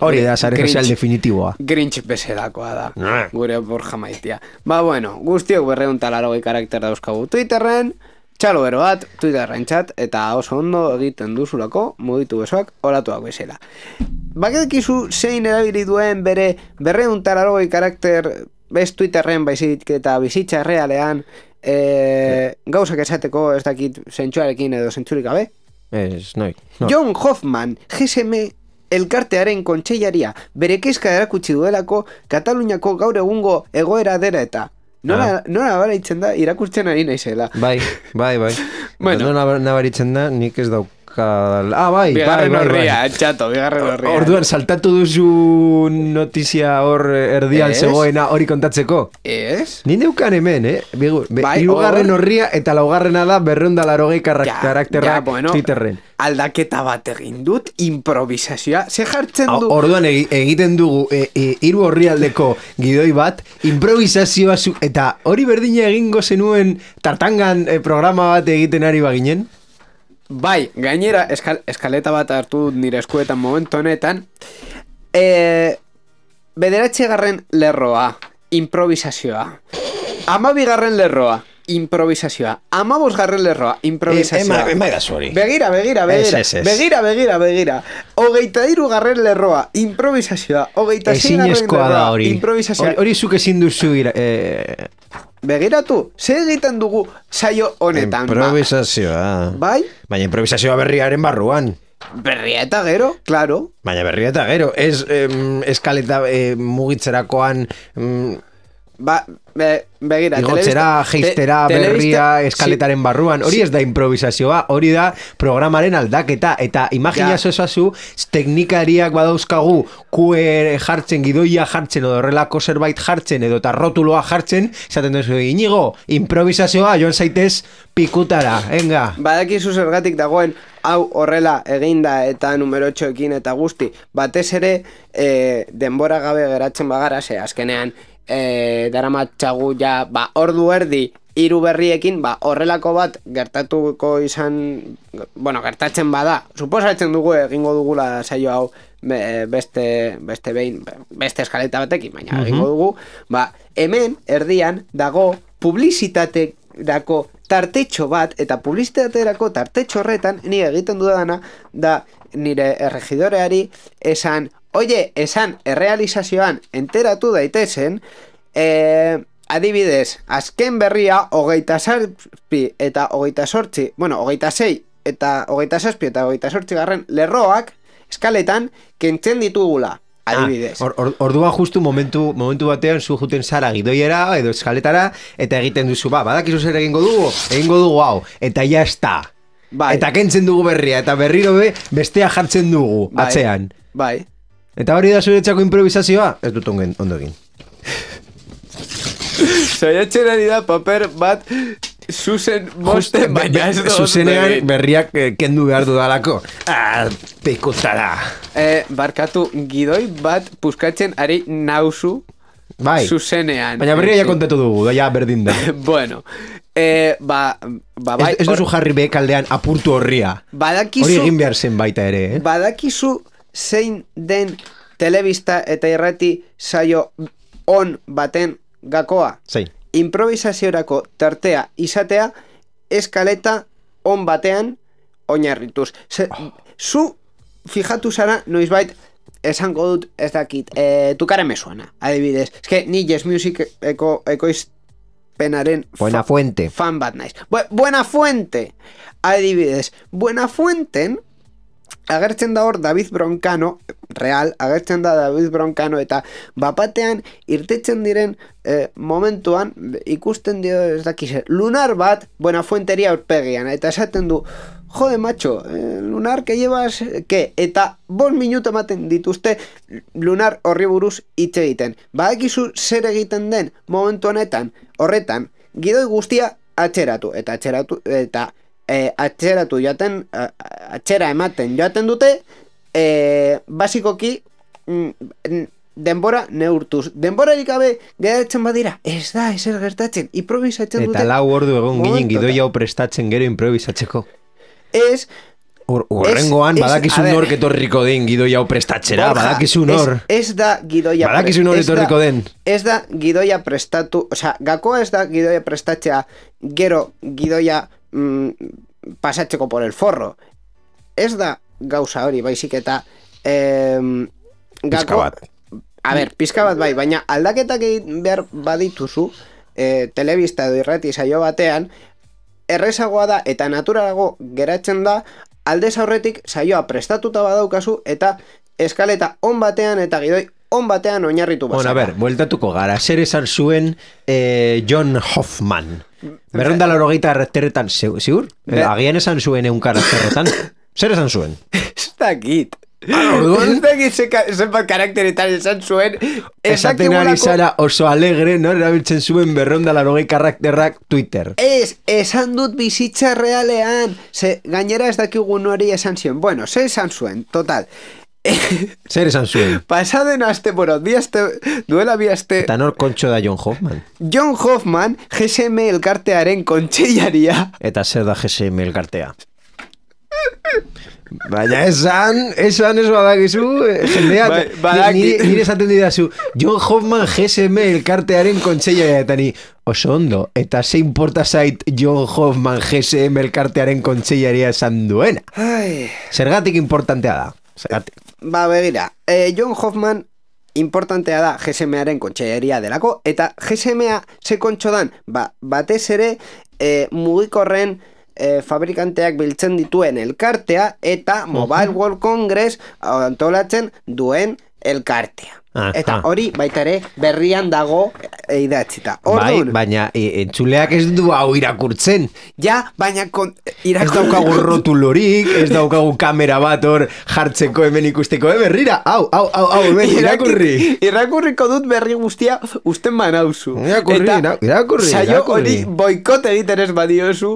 Speaker 2: Hori da, sare sozial definitiboa.
Speaker 1: Grinch besedakoa da, ah. gure borja maitia. Ba, bueno, guztiok berreuntal alagoi karakter dauzkagu Twitterren, txalo Twitterren txat, eta oso ondo egiten duzulako, moditu besoak, olatuak bezala. Bakedekizu zein erabili duen bere berreuntal karakter bez Twitterren baizik eta bizitza realean, e, gauzak esateko ez dakit zentsuarekin edo zentsurik gabe.
Speaker 2: es, noi. No.
Speaker 1: John Hoffman, GSM elkartearen kontseilaria bere kezka erakutsi duelako Kataluniako gaur egungo egoera dela eta nola, ah. nola baritzen da irakurtzen ari naizela
Speaker 2: bai, bai, bai bueno. nola da nik ez dauk
Speaker 1: Ah, bai, bai, bai. horria, bai. Eh, bigarren horria. Orduan,
Speaker 2: saltatu duzu notizia hor eh, erdian zegoena hori kontatzeko.
Speaker 1: Ez?
Speaker 2: Ni neukan hemen, eh?
Speaker 1: Bai, irugarren horria
Speaker 2: eta laugarrena da berrundala horiek karakterra Twitterren.
Speaker 1: Aldaketa bat egin dut, improvisazioa, ze jartzen du... Orduan, egiten
Speaker 2: dugu, e, e, hiru horrialdeko gidoi bat, improvisazioa zu... Eta hori berdina
Speaker 1: egingo zenuen tartangan eh, programa bat egiten ari baginen? Bai, gainera, eskaleta bat hartu nire eskuetan momentu honetan. E, eh, bederatxe garren lerroa, improvisazioa. Ama bigarren lerroa, improvisazioa. Ama bosgarren lerroa, improvisazioa. ema, Begira, begira, begira. Begira, begira, begira. Ogeita iru garren lerroa, improvisazioa. Ogeita e, da hori. improvisazioa. Hori
Speaker 2: zuk ezin duzu gira. Eh, Begiratu, ze egiten dugu saio honetan. Ba, improvisazioa. Bai? Baina improvisazioa berriaren barruan.
Speaker 1: Berria eta gero, claro.
Speaker 2: Baina berria eta gero. Ez eh, eskaleta mugitzerakoan... Mm, Ba,
Speaker 1: be, begira, Igotzera, geiztera, berria, eskaletaren barruan,
Speaker 2: hori ez da improvisazioa, hori da programaren aldaketa, eta imagina ja. teknikariak badauzkagu, kue jartzen, gidoia jartzen, edo horrelako zerbait jartzen, edo eta rotuloa jartzen, zaten duzu, inigo, improvisazioa, joan zaitez, pikutara, enga.
Speaker 1: Badaki zergatik dagoen, hau horrela eginda eta numero numerotxoekin eta guzti, batez ere, eh, denbora gabe geratzen bagara, ze, azkenean, e, dara matxagu ja, ba, ordu erdi hiru berriekin, ba, horrelako bat gertatuko izan bueno, gertatzen bada, suposatzen dugu egingo dugula saio hau beste, beste behin beste eskaleta batekin, baina mhm. egingo dugu ba, hemen, erdian, dago publizitate dako tartetxo bat, eta publizitate dako tartetxo horretan, nire egiten dudana da nire erregidoreari esan, oie, esan errealizazioan enteratu daitezen, e, adibidez, azken berria hogeita zarpi eta hogeita sortzi, bueno, hogeita zei eta hogeita zazpi eta hogeita sortzi garren lerroak eskaletan kentzen ditugula. Ah, adibidez.
Speaker 2: Ah, or, ordua justu momentu, momentu batean zu juten zara gidoiera edo eskaletara eta egiten duzu ba, badakizu zer egingo dugu, egingo dugu hau, eta ja está. Bai. Eta kentzen dugu berria, eta berrirobe bestea jartzen dugu, bai. atzean. Bai, Eta hori da zuretzako improvisazioa, ez dut ongen, ondo egin.
Speaker 1: da paper bat zuzen moste baina ez dut.
Speaker 2: berriak eh, kendu behar dudalako. Ah, pekotara.
Speaker 1: Eh, barkatu, gidoi bat puskatzen ari nauzu bai. zuzenean. Baina berria ja kontatu
Speaker 2: dugu, ja berdin da.
Speaker 1: bueno, eh, ba, ba, bai... Ez, duzu or...
Speaker 2: jarri bekaldean apurtu horria.
Speaker 1: Badakizu... Hori egin behar
Speaker 2: zen baita ere, eh?
Speaker 1: Badakizu... Sein den televista eta irrati saio on baten gakoa. si Improvisaziorako tartea izatea eskaleta on batean oñarritus. Su oh. Zu fijatu zara noizbait esango dut ez dakit, eh, Tu me suena, adibidez. que ni Yes Music eco ecois penaren Buena fuente. fan Bad buena fuente! Adibidez, buena fuente. agertzen da hor David Broncano, real, agertzen da David Broncano, eta bapatean irtetzen diren eh, momentuan ikusten dio ez dakize, lunar bat, buena fuenteria aurpegian, eta esaten du, jode macho, eh, lunar, que llevas, que, eta bon minuto ematen dituzte lunar horri buruz hitz egiten. Badakizu zer egiten den momentu honetan, horretan, gidoi guztia atxeratu, eta atxeratu, eta e, atxeratu jaten, atxera ematen joaten dute, e, basikoki, mm, denbora neurtuz. Denbora erikabe gehiatzen badira, ez da, ez gertatzen, improvisatzen dute. Eta lau ordu egon ginen gidoi
Speaker 2: hau prestatzen gero improvisatzeko. Ez, Horrengoan, Ur, nor etorriko den gidoia hau prestatzera, badakizu nor.
Speaker 1: Ez, da gidoia... Badakizu etorriko den. Ez da gidoia prestatu... gakoa ez da gidoia prestatzea gero gidoia mm, pasatzeko por el forro. Ez da gauza hori, baizik eta... Eh, gako, bat. A ber, pizka bat bai, baina aldaketak egin behar badituzu, eh, telebista edo irrati saio batean, errezagoa da eta naturalago geratzen da alde aurretik saioa prestatuta badaukazu eta eskaleta on batean eta gidoi on batean oinarritu basa. Bueno, a ver,
Speaker 2: bueltatuko gara. Zer esan zuen eh, John Hoffman. Berrunda laro gita erretterretan, ziur? Eh, agian esan zuen eunkar karakteretan? Zer esan zuen?
Speaker 1: Esta git. Ah, orduan? Ez ba karakteretan esan zuen Esaten ari zara
Speaker 2: oso alegre no? Erabiltzen zuen berronda larogei karakterrak Twitter
Speaker 1: Ez, esan dut bizitza realean Se, Gainera ez dakigu nori esan zuen Bueno, ze esan zuen, total Zer esan zuen? Pasaden aste, bueno, bieste, duela bieste... Eta nor kontxo da John Hoffman? John Hoffman, GSM elkartearen kontxeiaria.
Speaker 2: Eta zer da GSM elkartea? Baina esan, esan ez badakizu, eh, jendea, ba, nire esaten didazu, John Hoffman GSM elkartearen kontseia eta ni, oso ondo, eta ze importa zait John Hoffman GSM elkartearen kontseiaria esan duena.
Speaker 1: Ai. Zergatik importantea da, ba begira, e, John Hoffman importantea da GSMaren kontxeria delako, eta GSMa ze kontxo dan, ba, batez ere e, mugikorren e, fabrikanteak biltzen dituen elkartea, eta Mobile World Congress antolatzen duen elkartea. Eta hori baita ere berrian dago e, idatzita. bai,
Speaker 2: baina e, entzuleak ez du hau irakurtzen. Ja, baina kon, irakurtzen. Ez daukagu rotulorik, ez daukagu kamera bat hor jartzeko hemen ikusteko, eh, berrira, hau, hau, hau, hau, hemen, irakurri.
Speaker 1: Irakurriko dut berri guztia usten manauzu. Irakurri, Eta, irakurri, irakurri. Saio hori boikot egiten ez badiozu,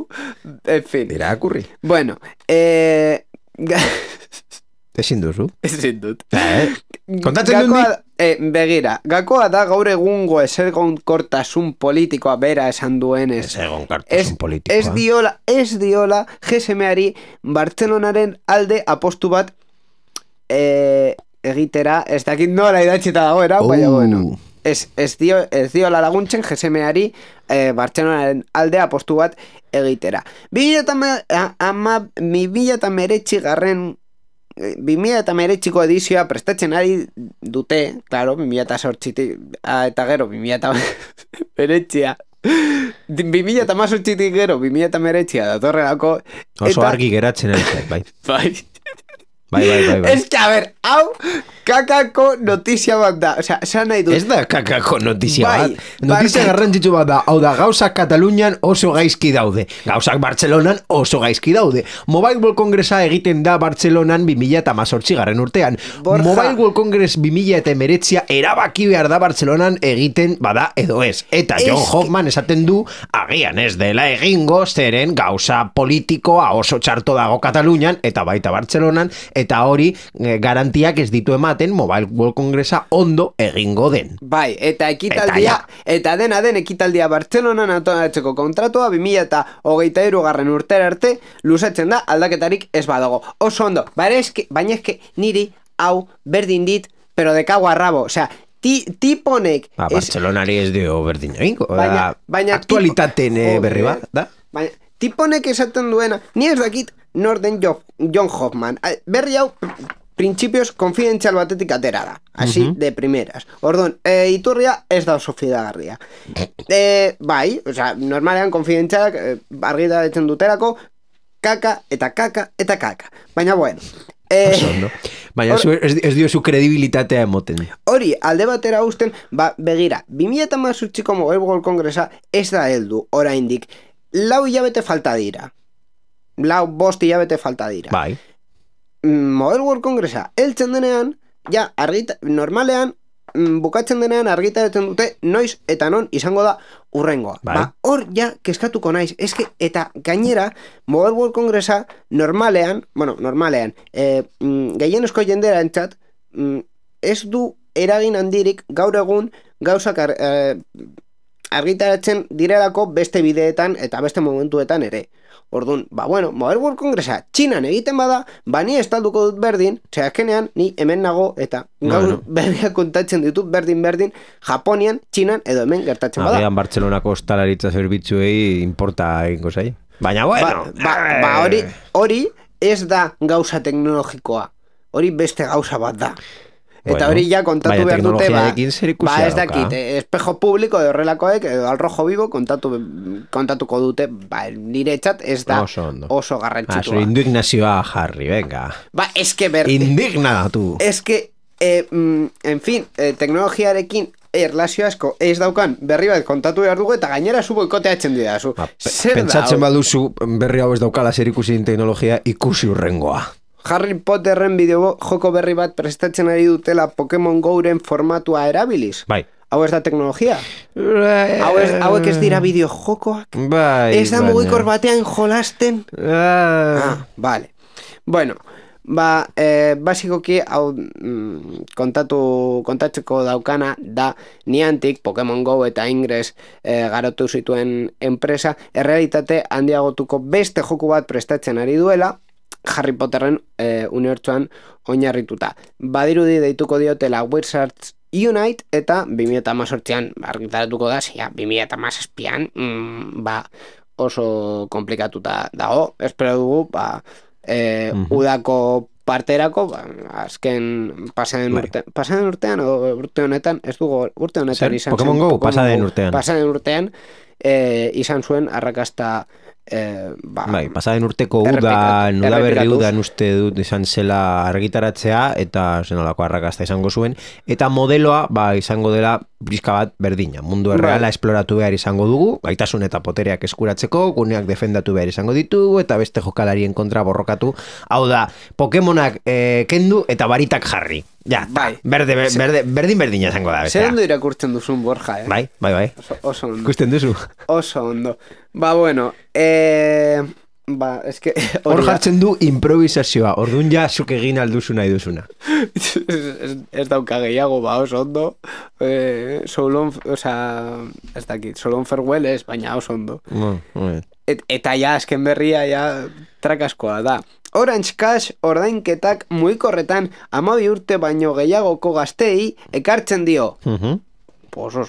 Speaker 1: en fin. Irakurri. Bueno, eh...
Speaker 2: Ezin duzu. Ezin
Speaker 1: dut. Ba, eh? Kontatzen dut Eh, begira, gakoa da gaur egungo esergon kortasun politikoa bera esan duen ez. Esergon kortasun politikoa. Ez diola, ez diola GSM-ari Bartzelonaren alde apostu bat eh, egitera, ez dakit nola idatxeta dago, era? Uh. Baina, oh. bueno. Ez, ez, dio, ez dio laguntzen GSM-ari eh, Bartzelonaren alde apostu bat egitera. Bi bila eta meretxigarren 2000 eta meretxiko edizioa prestatzen ari dute, claro, 2000 eta sortxitik, ah, eta gero, 2000 eta meretxia, 2000 eta mazortxitik gero, 2000 eta meretxia, datorrelako, eta... Oso argi
Speaker 2: geratzen ari, bai. Bai. Bai, bai, bai, bai. Ez
Speaker 1: que, a ver, hau kakako notizia bat da. O sea, nahi dut. Ez da kakako notizia bai, bat. Notizia bai, garrantzitsu bat da. Hau da, gauzak
Speaker 2: Katalunian oso gaizki daude. Gauzak Bartzelonan oso gaizki daude. Mobile World Congressa egiten da Bartzelonan 2000 eta mazortzi garren urtean. Mobile World Congress 2000 eta emeretzia erabaki behar da Bartzelonan egiten bada edo ez. Eta es John Hoffman esaten du, agian ez dela egingo, zeren gauza politikoa oso txarto dago Katalunian, eta baita Bartzelonan, eta hori eh, garantiak ez ditu ematen Mobile World Congressa ondo egingo den.
Speaker 1: Bai, eta ekitaldia, eta, dena den ekitaldia Bartzelonan atzeko kontratua, 2000 eta hogeita urtera arte, lusatzen da aldaketarik ez badago. Oso ondo, baina eske niri, hau, berdin dit, pero de kagua rabo, o sea, ti, tiponek... Ba,
Speaker 2: ez dio berdin egingo, baina, ba, aktualitaten eh, berri bat,
Speaker 1: tiponek esaten duena, ni ez dakit, norden jo John Hoffman. Ah, berri hau, principios, konfidentzial batetik atera da. Asi, uh de primeras. Ordon, e, eh, iturria ez da oso fidagarria. Eh, bai, oza, sea, normalean, konfidentzialak, barri eh, da detzen duterako, kaka, eta kaka, eta kaka. Baina, bueno. E, oso,
Speaker 2: no? Baina, ez, dio su kredibilitatea emoten.
Speaker 1: Hori, alde batera usten, ba, begira, bimieta mazutxiko mogelbogol kongresa ez da heldu, oraindik. Lau hilabete falta dira lau bosti jabete falta dira. Bai. Mm, Model World Kongresa eltzen denean, ja, argita, normalean, mm, bukatzen denean argitaratzen dute noiz eta non izango da urrengoa. Bai. Ba, hor ja keskatuko naiz. Eske eta gainera Model World Kongresa normalean, bueno, normalean, eh mm, gehienezko jenderantzat ez du eragin handirik gaur egun gauzak ar, eh, argitaratzen direlako beste bideetan eta beste momentuetan ere. Orduan, ba, bueno, Mobile World Congressa txinan egiten bada, bani ni estalduko dut berdin, zera ni hemen nago, eta gaur no, kontatzen ditut berdin-berdin, Japonian, txinan, edo hemen gertatzen bada. Agian,
Speaker 2: Bartzelonako ostalaritza zerbitzuei importa egingo zai. Baina, ba, bueno. Ba, ba, hori,
Speaker 1: hori, ez da gauza teknologikoa. Hori beste gauza bat da. Eta hori ja kontatu behar dute ba, ba ez dakit, eh, espejo publiko de horrelakoek, edo al rojo vivo kontatu, kontatuko dute ba, nire txat ez da oso, oso garrantzitua ah,
Speaker 2: Indignazioa jarri, venga
Speaker 1: Ba, eske que Indignada,
Speaker 2: Indigna tu
Speaker 1: Eske, eh, mm, en fin, eh, teknologiarekin eh, Erlazio asko, ez daukan, berri bat kontatu behar dugu eta gainera zu boikotea etxen dira. Ba, pentsatzen
Speaker 2: baduzu, berri hau ez daukala zer ikusi teknologia ikusi urrengoa.
Speaker 1: Harry Potterren bideo joko berri bat prestatzen ari dutela Pokemon Gouren formatua erabiliz. Bai. Hau ez da teknologia? Hau hauek ez dira bideo jokoak? Bai, ez da baina. mugikor batean jolasten? Ah, ah vale. Bueno, ba, eh, basikoki hau mm, kontatu, kontatzeko daukana da niantik Pokemon Go eta ingres eh, garatu garotu zituen enpresa errealitate handiagotuko beste joku bat prestatzen ari duela, Harry Potterren e, eh, unertuan oinarrituta. Badirudi deituko diote la Wizards Unite eta 2000 eta argitaratuko da, zia, 2000 eta mm, ba, oso komplikatuta dago, espero dugu ba, e, mm -hmm. udako parterako ba, azken pasaden urtean, pasaden urtean o urte honetan, ez dugu urte honetan Zer, izan Pokemon zen, Pokemon Go pasaden urtean pasaden urtean e, izan zuen arrakasta Eh, ba, bai,
Speaker 2: pasaden urteko uda berri udan uste dut izan zela argitaratzea eta zenolako arrakasta izango zuen eta modeloa ba, izango dela bizka bat berdina, mundu bai. erreala esploratu behar izango dugu, gaitasun eta potereak eskuratzeko, guneak defendatu behar izango ditu eta beste jokalarien kontra borrokatu hau da, Pokemonak eh, kendu eta baritak jarri bai. berde, berde, berdin berdina zango da. Zer ondo
Speaker 1: irakurtzen duzun, Borja, eh? Bai, bai, bai. Oso, ondo. Kusten duzu. Oso ondo. Ba, bueno, eh... Ba, es que, hor
Speaker 2: du improvisazioa, orduan ja zuk egin alduzu nahi
Speaker 1: ez, ez, dauka gehiago, ba, oso ondo. Eh, solon, o sea, ez dakit, solon farewell baina oso ondo. No, no, no. eta ja, esken berria, ya... trakaskoa da. Orange Cash ordainketak muikorretan amabi urte baino gehiagoko gaztei ekartzen dio. Uh -huh. Pozo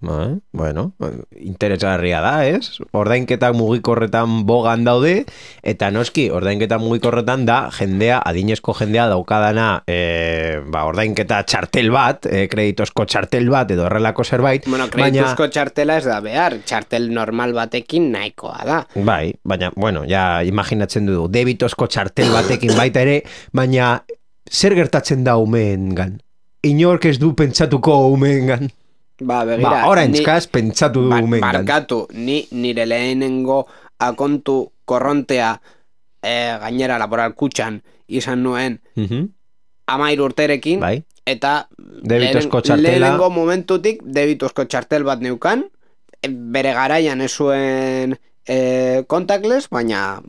Speaker 2: Bai, bueno, interesgarria da, ez? Ordainketak mugikorretan bogan daude, eta noski, ordainketak mugikorretan da, jendea, adinezko jendea daukadana, e, ba, ordainketa txartel bat, e, kreditozko txartel bat, edo horrelako zerbait, baina... Bueno,
Speaker 1: txartela ez da behar, txartel normal batekin nahikoa da.
Speaker 2: Bai, baina, bueno, ja, imaginatzen dugu, debitozko txartel batekin baita ere, baina, zer gertatzen da umeen gan? Inork ez du pentsatuko umeen gan?
Speaker 1: Ba, begira. Ba, orain pentsatu dugu ba, mengan. Barkatu, ni nire lehenengo akontu korrontea eh, gainera laboral kutxan izan nuen mm -hmm. amair urterekin. Bai. Eta debitozko lehen, lehenengo momentutik debituzko txartel bat neukan. Eh, bere garaian ez zuen eh, contactless, baina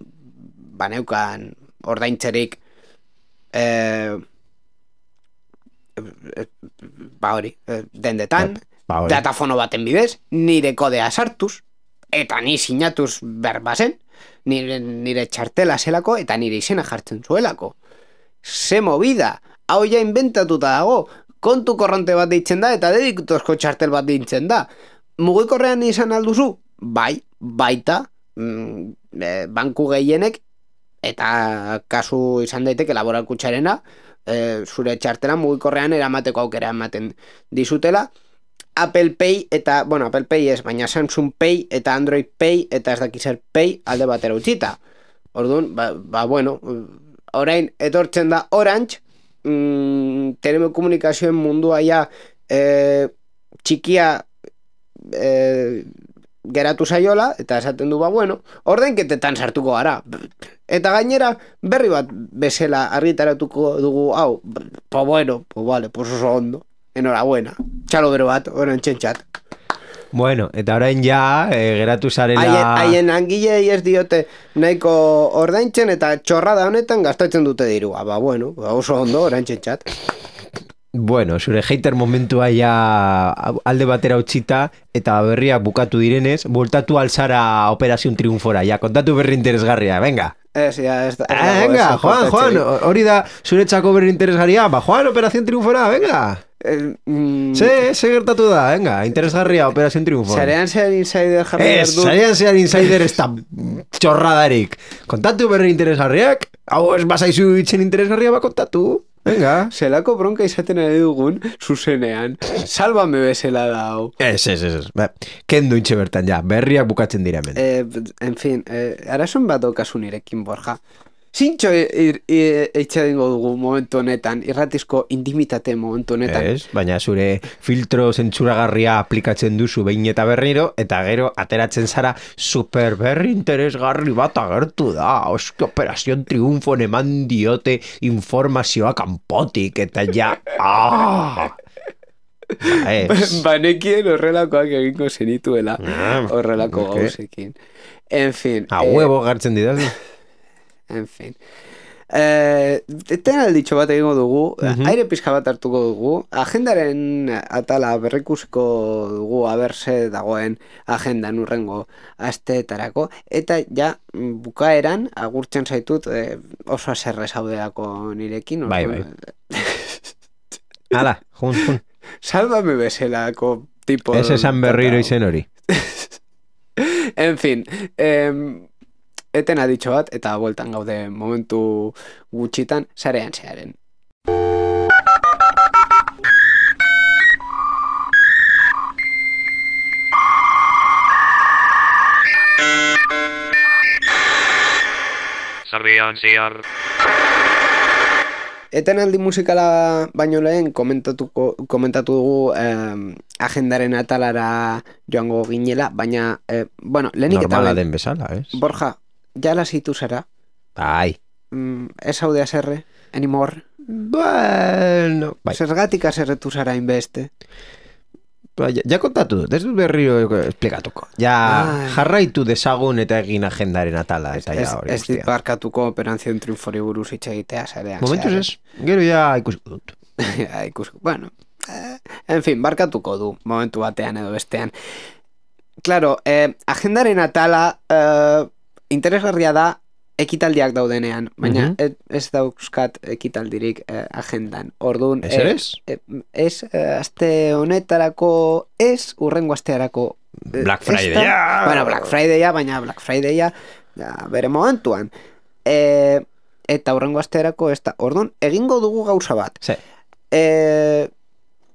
Speaker 1: baneukan ordaintzerik eh, eh, ba hori, eh, dendetan. Bai. Ba, datafono baten bidez, nire kodea sartuz, eta ni sinatuz berbazen, nire, nire txartela zelako, eta nire izena jartzen zuelako. Ze movida, hau ja inventatuta dago, kontu korronte bat ditzen da, eta dedikutuzko txartel bat ditzen da. Mugikorrean izan alduzu, bai, baita, mm, eh, banku gehienek, eta kasu izan daiteke laboralkutxarena, e, eh, zure txartela mugikorrean eramateko aukera ematen dizutela, Apple Pay eta, bueno, Apple Pay ez, baina Samsung Pay eta Android Pay eta ez dakizer Pay alde batera utxita. Orduan, ba, ba, bueno, orain etortzen da Orange, mm, tenemo komunikazioen mundua ja eh, txikia eh, geratu zaiola, eta esaten du, ba, bueno, orden ketetan sartuko gara. Eta gainera, berri bat bezela argitaratuko dugu, hau, ba, bueno, po vale, po oso ondo. Enhorabuena. Txalo bero bat, bero txentxat.
Speaker 2: Bueno, eta orain ja, e, geratu zarela... Haien
Speaker 1: angile ez diote nahiko ordaintzen eta txorrada da honetan gastatzen dute dirua. Ba, bueno, ba, oso ondo, orain txentxat.
Speaker 2: Bueno, zure heiter momentua ja alde batera utxita eta berria bukatu direnez, bultatu alzara operazion triunfora, ja, kontatu berri interesgarria, venga.
Speaker 1: ez ya, ez da. Eh, venga, Juan, Juan,
Speaker 2: hori da zure txako berri interesgarria, ba, Juan, operazion triunfora, venga.
Speaker 1: Ze, eh, mm,
Speaker 2: ze gertatu da, venga, interesgarria operazion triunfo. Zarean
Speaker 1: zean insider jarri eh, zarean
Speaker 2: zean insider esta da Kontatu berri interesgarriak, hau ez
Speaker 1: bazaizu itxen interesgarria ba kontatu. Venga. Zelako bronka izaten ari dugun, zuzenean, salvame bezala da, hau. Ez,
Speaker 2: ez, ez, ez. Ba, kendu intxe bertan, ja, berriak bukatzen dira hemen.
Speaker 1: Eh, en fin, eh, arazun bat daukazu nirekin, Borja. Sintxo eitzea dugu momentu honetan, irratizko intimitate momentu honetan. Es,
Speaker 2: baina zure filtro zentsuragarria aplikatzen duzu behin eta berriro, eta gero ateratzen zara superberri interesgarri bat agertu da, oski operazion triunfo neman diote informazioa kanpotik, eta ja, ah! Baina
Speaker 1: Ba, Banekien horrelakoak egingo zenituela ah, Horrelako gauzekin En fin A huevo eh... gartzen didaz En fin. E, eh, bat egingo dugu, aire pixka bat hartuko dugu, agendaren atala berrikusko dugu aberse dagoen agendan urrengo asteetarako, eta ja bukaeran agurtzen zaitut eh, oso aserre zaudelako nirekin. Bai, bai. Hala, jun, jun. Salvame bezelako tipo... Ese esan
Speaker 2: berriro izen hori.
Speaker 1: en fin, eten aditxo bat eta bueltan gaude momentu gutxitan sarean zearen. Zarbian zear... musikala baino lehen komentatu dugu eh, agendaren atalara joango ginela, baina, eh, bueno, lehenik eta... Normala den bezala, ez? Borja, ya la situ zara. Bai. Mm, ez hau de aserre, enimor. Bueno. Bai. Zergatik aserretu zara inbeste. Ba, ja, kontatu dut, ez dut berrio esplikatuko. Ja
Speaker 2: jarraitu desagun eta egin agendaren atala. Eta hori, ez
Speaker 1: barkatuko operantzion triunfori buruz itxegitea zarean. Momentuz ez,
Speaker 2: gero ja ikusiko
Speaker 1: bueno. Eh, en fin, barkatuko du momentu batean edo bestean. Claro, eh, agendaren atala... Eh, interesgarria da ekitaldiak daudenean, baina mm -hmm. ez dauzkat ekitaldirik eh, agendan. Orduan, ez, eh, eh, aste honetarako, ez urrengo astearako. Black Friday. bueno, Black Friday, baina Black Friday, ja, bere momentuan. E, eta urrengo astearako, ez da, orduan, egingo dugu gauza bat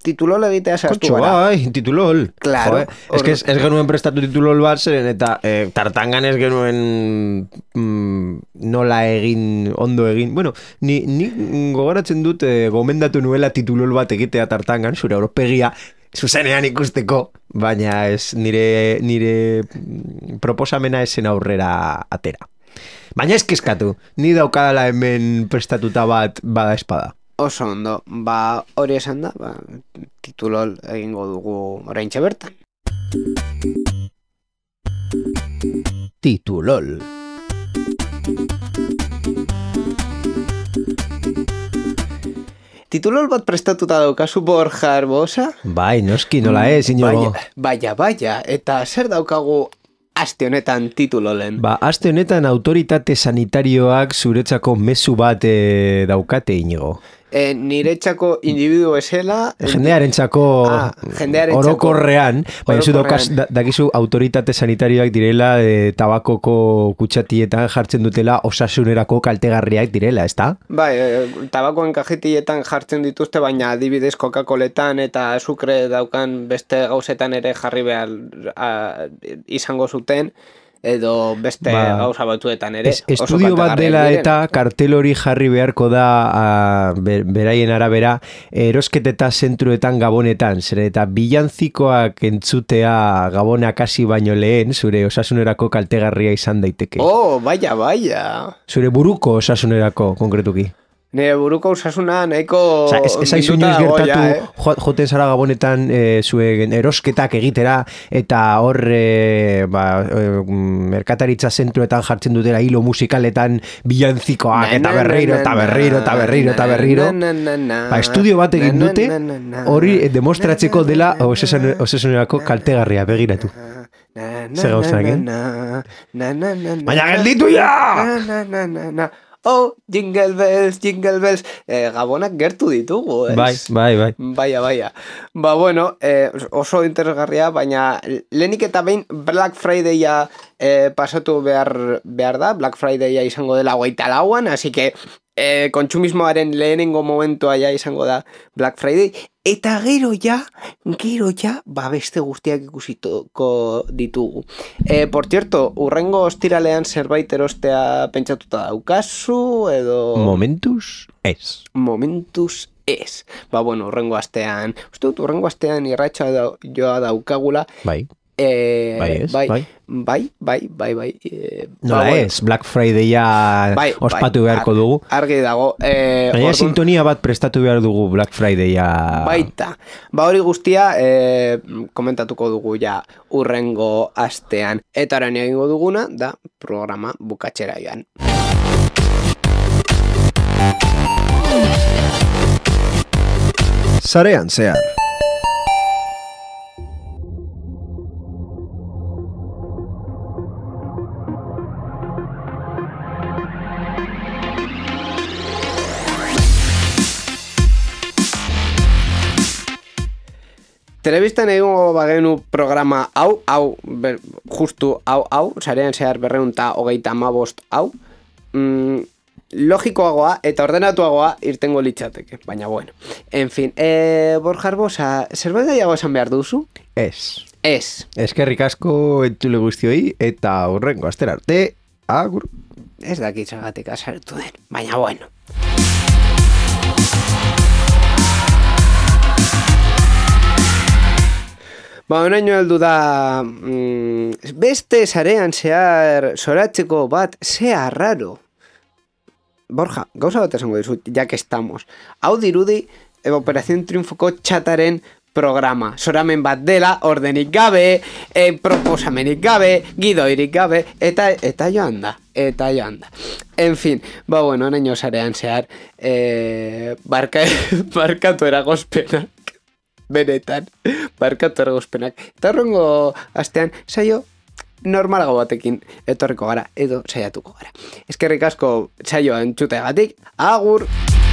Speaker 1: titulol egitea sartu gara.
Speaker 2: bai, titulol. Claro. Ez que es genuen prestatu titulol bat, zeren eta eh, tartangan ez genuen mm, nola egin, ondo egin. Bueno, ni, ni gogoratzen dut eh, gomendatu nuela titulol bat egitea tartangan, zure europegia, zuzenean ikusteko, baina es, nire, nire proposamena esen aurrera atera. Baina ez kezkatu, ni daukadala hemen prestatuta bat bada espada
Speaker 1: oso ondo, ba hori esan da, ba, titulol egingo dugu orain bertan. Titulol Titulol bat prestatuta daukazu Borja Arbosa?
Speaker 2: Bai, noski nola mm, ez, inigo.
Speaker 1: Baia, baia, eta zer daukagu aste honetan titulo
Speaker 2: Ba, aste honetan autoritate sanitarioak zuretzako mezu bat e, daukate inigo
Speaker 1: eh, niretzako individu esela...
Speaker 2: Jendearen txako ah, orokorrean, baina zu da, dakizu autoritate sanitarioak direla eh, tabakoko kutsatietan jartzen dutela osasunerako kaltegarriak direla, ez da?
Speaker 1: Bai, eh, tabakoen kajitietan jartzen dituzte, baina adibidez kokakoletan eta azukre daukan beste gauzetan ere jarri behar izango zuten, edo beste ba, gauza batuetan ere. Estudio bat dela eta
Speaker 2: kartel hori jarri beharko da beraien arabera erosketeta zentruetan gabonetan. Zer eta bilantzikoak entzutea gabona kasi baino lehen zure osasunerako kaltegarria izan daiteke.
Speaker 1: Oh, baia, baia.
Speaker 2: Zure buruko osasunerako konkretuki.
Speaker 1: Ne buruko usasuna nahiko... Osa, ez, ez aizu nioz gertatu
Speaker 2: eh? joten zara gabonetan e, erosketak egitera eta hor ba, merkataritza zentruetan jartzen dutera hilo musikaletan bilantzikoak eta berriro eta berriro eta berriro eta berriro. Ba, estudio bat egin dute hori demostratzeko dela osasunerako kaltegarria begiratu.
Speaker 1: Zer gauzak, eh? Baina gelditu ja! Na, na, na, na, na oh, jingle bells, jingle bells, e, gabonak gertu ditugu, ez? Bai, bai, bai. Baia, baia. Ba, bueno, e, oso interesgarria, baina lenik eta bain Black Fridaya e, pasatu behar behar da, Black Fridaya izango dela guaita lauan, así que e, kontsumismoaren lehenengo momento aia izango da Black Friday, eta gero ja, gero ja, babeste guztiak ikusituko ditugu. E, por cierto, urrengo ostiralean zerbait erostea pentsatuta daukazu, edo... Momentus es. Momentus es. Ez, ba, bueno, urrengo astean, uste urrengo astean irratxa da, joa daukagula, bai. Eh, bai, bai, bai, bai, bai, bai, bai, eh, Nola ba, bai,
Speaker 2: Black Friday ospatu beharko dugu
Speaker 1: Argi dago eh, Baina
Speaker 2: sintonia bat prestatu behar dugu Black Fridaya
Speaker 1: Baita, ba hori guztia eh, komentatuko dugu ja urrengo astean Eta orain egingo duguna da programa bukatzera joan
Speaker 2: Zarean zehar
Speaker 1: Telebistan egin bagenu programa hau, hau, justu hau, hau, zarean zehar berreun hogeita amabost hau, mm, logikoagoa eta ordenatuagoa irtengo litzateke, baina bueno. En fin, e, eh, Borjar Bosa, zerbait daiago esan behar duzu? Ez. Ez.
Speaker 2: Ezkerrik asko entzule guztioi eta horrengo, azter arte, agur. Ez dakitzagatik azartu den,
Speaker 1: baina bueno. Ba, unaino aldu da mm, beste sarean zehar soratzeko bat zea raro. Borja, gauza bat esango dizut, ya que estamos. Hau dirudi, Operación Triunfoko txataren programa. Soramen bat dela, ordenik gabe, e, proposamenik gabe, gidoirik gabe, eta eta joan da, eta joan da. En fin, ba bueno, naino sarean zehar, e, barka, barkatu eragozpena benetan, barkatu erregozpenak. Eta horrengo astean, saio, normalago batekin etorriko gara, edo saiatuko gara. Ezkerrik asko saioan txuteagatik, agur! Agur!